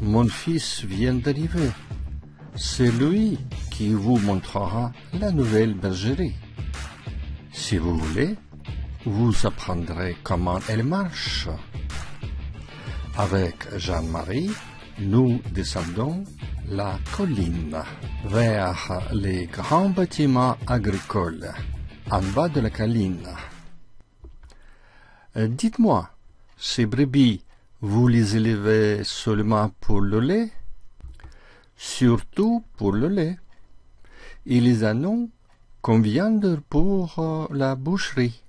mon fils vient d'arriver. C'est lui qui vous montrera la nouvelle bergerie. Si vous voulez, vous apprendrez comment elle marche. Avec Jean-Marie, nous descendons la colline vers les grands bâtiments agricoles en bas de la colline. Euh, dites-moi, ces brebis vous les élevez seulement pour le lait Surtout pour le lait. Ils les en pour euh, la boucherie.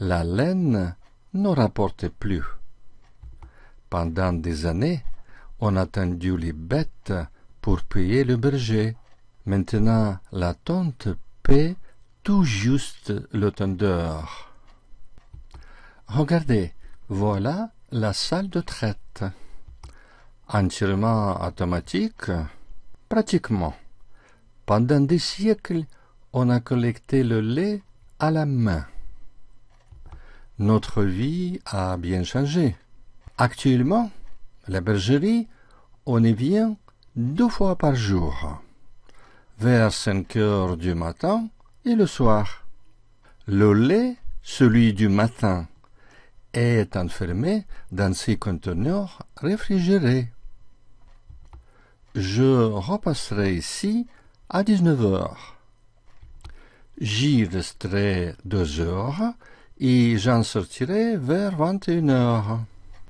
La laine ne rapporte plus. Pendant des années, on a les bêtes pour payer le berger. Maintenant, la tante paie tout juste le tendeur. Regardez, voilà la salle de traite. Entièrement automatique, pratiquement. Pendant des siècles, on a collecté le lait à la main. Notre vie a bien changé. Actuellement, la bergerie, on y vient deux fois par jour, vers cinq heures du matin et le soir. Le lait, celui du matin, est enfermé dans ces conteneurs réfrigérés. Je repasserai ici à 19 heures. J'y resterai deux heures et j'en sortirai vers 21 heures.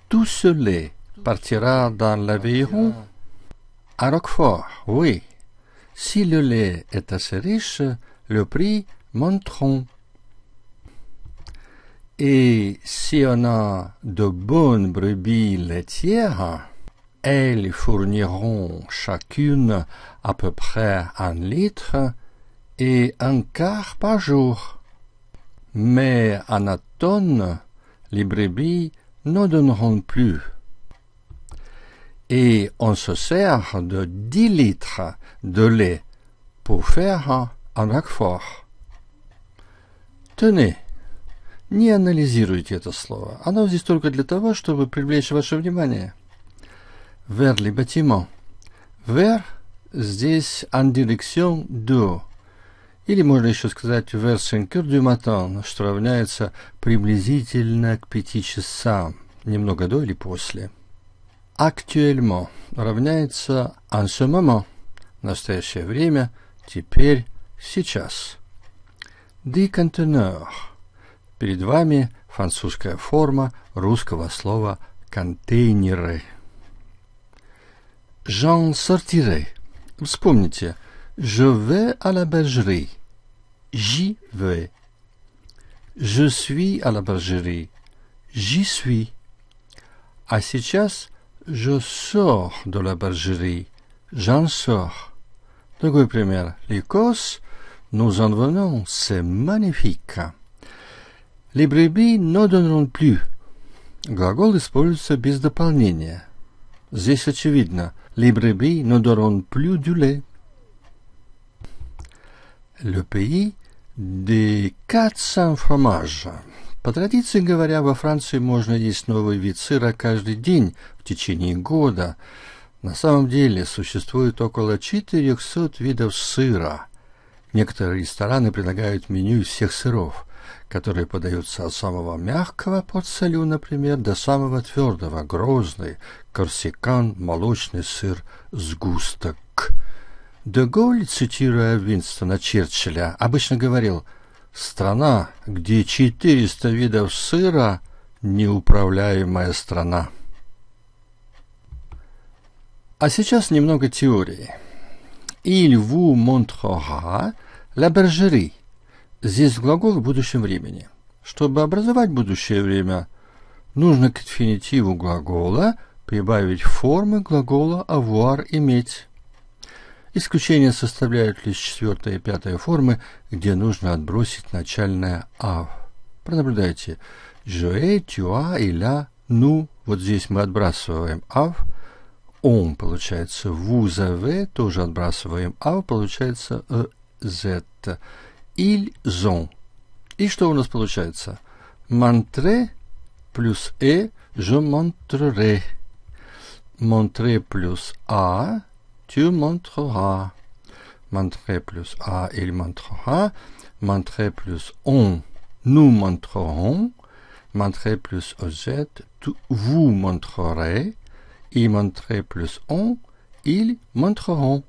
Tout ce lait partira dans l'Aveyron à Roquefort, oui. Si le lait est assez riche, le prix monteront. Et si on a de bonnes brebis laitières, elles fourniront chacune à peu près un litre et un quart par jour. Mais en automne, les brebis n'en donneront plus. Et on se sert de dix litres de lait pour faire un accord. Tenez, Не анализируйте это слово. Оно здесь только для того, чтобы привлечь ваше внимание. Вер либо Тимо. Вер здесь en direction du. Или можно еще сказать vers 5 du matin, что равняется приблизительно к 5 часам, немного до или после. Actuellement равняется en ce moment, настоящее время, теперь, сейчас. Déconteneur – Перед вами французская форма русского слова «контейнеры». «J'en sortirai». Вспомните «Je vais à la bergerie». «J'y vais». «Je suis à la bergerie». «J'y suis». А сейчас «Je sors de la bergerie». «J'en sors». Другой пример. causes, nous en venons, c'est magnifique. Les brebis ne donneront plus. Глагол используется без дополнения. Здесь очевидно. Les brebis ne donneront plus du lait. Le pays des 400 fromages. По традиции говоря, во Франции можно есть новый вид сыра каждый день в течение года. На самом деле существует около 400 видов сыра. Некоторые рестораны предлагают меню из всех сыров – которые подаются от самого мягкого порцелю, например, до самого твердого, грозный, корсикан, молочный сыр, сгусток. Деголь, цитируя Винстона Черчилля, обычно говорил «Страна, где 400 видов сыра – неуправляемая страна». А сейчас немного теории. «Иль ву монтрога ла бержери» Здесь глагол в будущем времени. Чтобы образовать будущее время, нужно к инфинитиву глагола прибавить формы глагола «avoir» – «иметь». Исключение составляют лишь четвертая и пятая формы, где нужно отбросить начальное «ав». Пронаблюдайте. «Je, tu as, il a, nous». Вот здесь мы отбрасываем «ав». «Он» получается «vous avez», тоже отбрасываем «ав», получается «ez». ils ont. И что у нас получается? Montrer plus E, – «je montrerai». Montrer plus A, – «tu montreras». Montrer plus A, – «il montrera». Montrer plus «on» – «nous montrerons». Montrer plus «objet» – «vous montrerez». il montrer plus «on» – «ils montreront».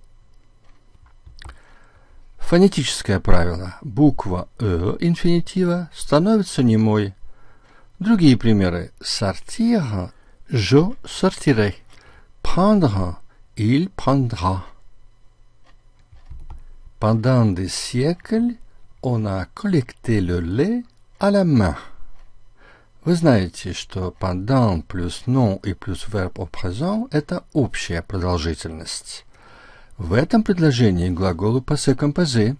Фонетическое правило. Буква «э» инфинитива становится немой. Другие примеры. Sortir, je sortirai. Prendre, il prendra. Pendant des siècles, on a collecté le lait à la main. Вы знаете, что pendant плюс non и плюс verb au présent – это общая продолжительность. В этом предложении глаголу «пассе композе»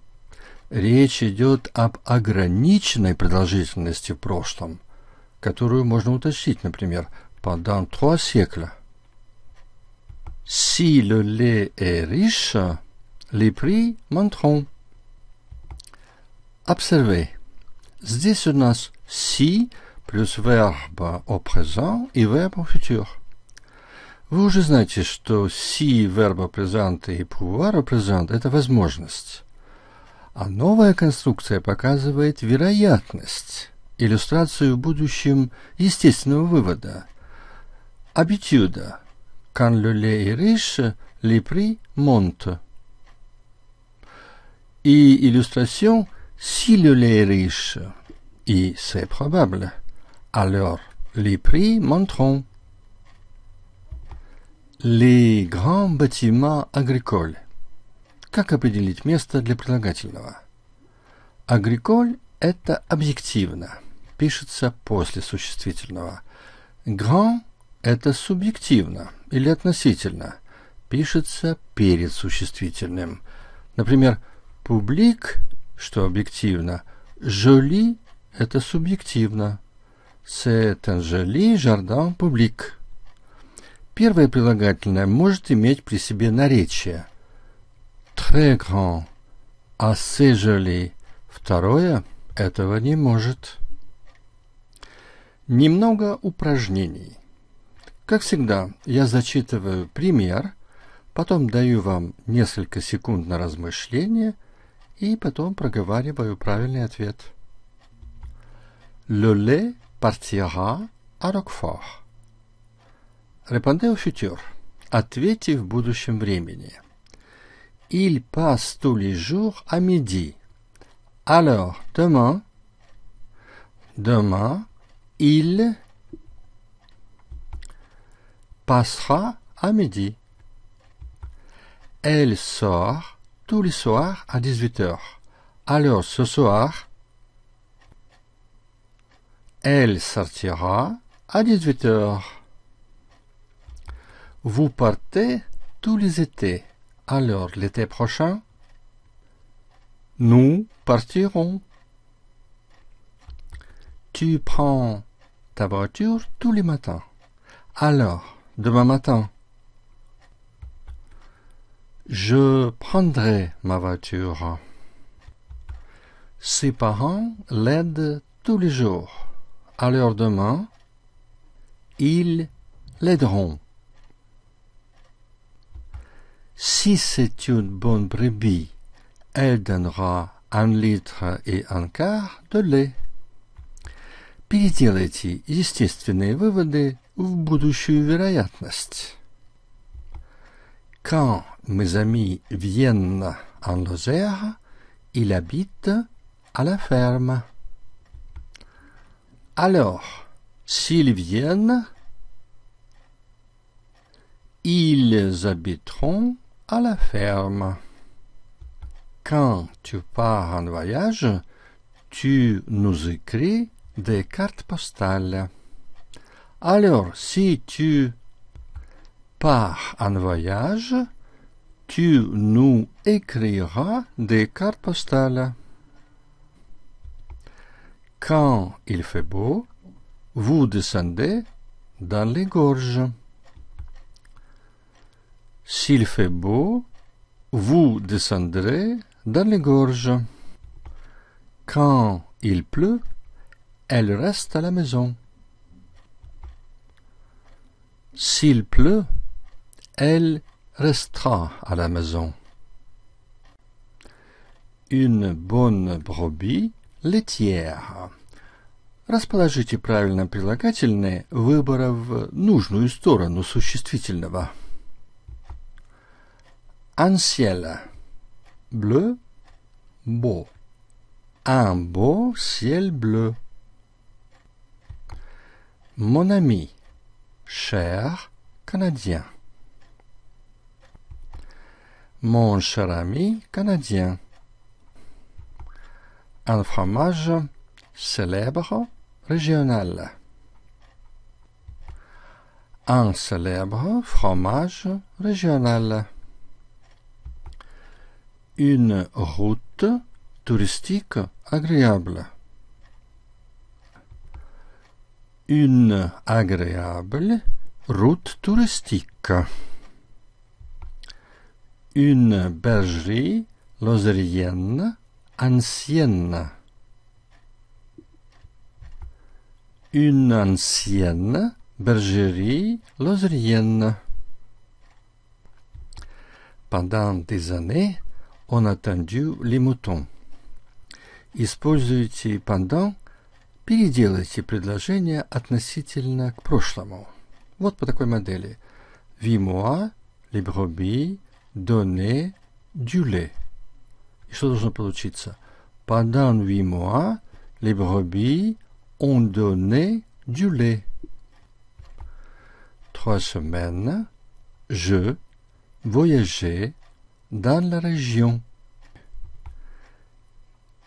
речь идет об ограниченной продолжительности в прошлом, которую можно уточнить, например, «pendant trois siècles». Si le lait est riche, les prix monteront. Observez. Здесь у нас «si» плюс верба au présent и verbe au futur. Вы уже знаете, что си верба презанта и пувара презант – это возможность. А новая конструкция показывает вероятность, иллюстрацию в будущем естественного вывода. Абитюда. Кан люле и рише ли монто. И иллюстрацион си люле и рише. И c'est probable. Alors, липри при монтрон. Les grands bâtiments agricoles. Как определить место для прилагательного? Агриколь – это объективно, пишется после существительного. Grand – это субъективно или относительно, пишется перед существительным. Например, публик, что объективно, joli это субъективно. C'est un joli jardin public. Первое прилагательное может иметь при себе наречие «très grand», а joli» второе этого не может. Немного упражнений. Как всегда, я зачитываю пример, потом даю вам несколько секунд на размышление и потом проговариваю правильный ответ. Le lait partira à Roquefort. Répondez au futur. Il passe tous les jours à midi. Alors, demain, demain, il passera à midi. Elle sort tous les soirs à 18h. Alors, ce soir, elle sortira à 18h. Vous partez tous les étés. Alors l'été prochain, nous partirons. Tu prends ta voiture tous les matins. Alors, demain matin, je prendrai ma voiture. Ses parents l'aident tous les jours. Alors demain, ils l'aideront. Si c'est une bonne brebis, elle donnera un litre et un quart de lait Переделайте выводы в будущую вероятность. Quand mes amis viennent en Lozère, ils habitent à la ferme. Alors, s'ils viennent, ils habiteront à la ferme. Quand tu pars en voyage, tu nous écris des cartes postales. Alors, si tu pars en voyage, tu nous écriras des cartes postales. Quand il fait beau, vous descendez dans les gorges. S'il fait beau, vous descendrez dans les gorges. Quand il pleut, elle reste à la maison. S'il pleut, elle restera à la maison. Une bonne brebis laitière. Расположите правильно прилагательные, выбрав нужную сторону существительного. Un ciel bleu, beau. Un beau ciel bleu. Mon ami, cher Canadien. Mon cher ami canadien. Un fromage célèbre régional. Un célèbre fromage régional une route touristique agréable. Une agréable route touristique. Une bergerie lozérienne ancienne. Une ancienne bergerie lozérienne. Pendant des années, Он a tendu les moutons. Используйте пандан, переделайте предложение относительно к прошлому. Вот по такой модели. Вимуа, les brebis, donné, du lait. И что должно получиться? Pendant huit mois, les brebis ont donné du lait. Trois semaines, je voyageais dans la région.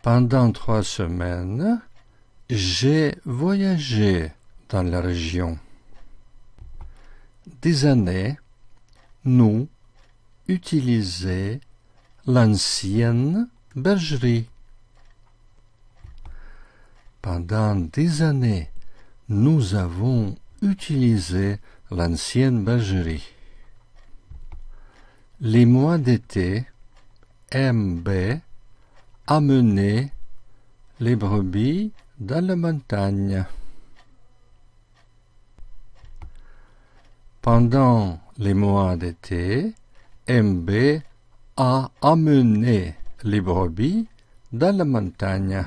Pendant trois semaines, j'ai voyagé dans la région. Des années, nous utilisons l'ancienne bergerie. Pendant des années, nous avons utilisé l'ancienne bergerie. Les mois d'été, MB a amené les brebis dans la montagne. Pendant les mois d'été, MB a amené les brebis dans la montagne.